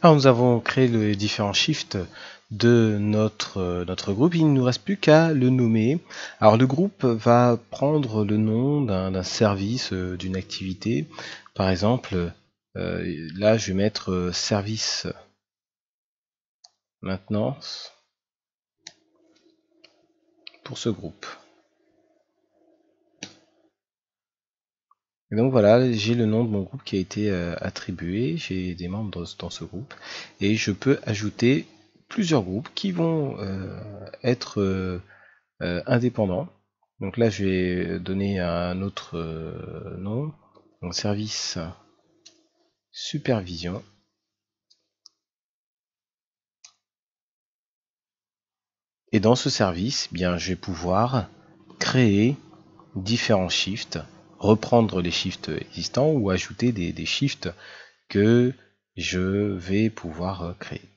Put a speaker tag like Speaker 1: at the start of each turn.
Speaker 1: Alors nous avons créé les différents shifts de notre, euh, notre groupe, il ne nous reste plus qu'à le nommer. Alors le groupe va prendre le nom d'un service, euh, d'une activité. Par exemple, euh, là je vais mettre service maintenance pour ce groupe. donc voilà, j'ai le nom de mon groupe qui a été euh, attribué, j'ai des membres dans, ce groupe, et je peux ajouter plusieurs groupes qui vont euh, être euh, indépendants. Donc là, je vais donner un autre nom, donc service supervision. Et dans ce service, eh bien, je vais pouvoir créer différents shifts reprendre les shifts existants ou ajouter des, shifts que je vais pouvoir euh, créer.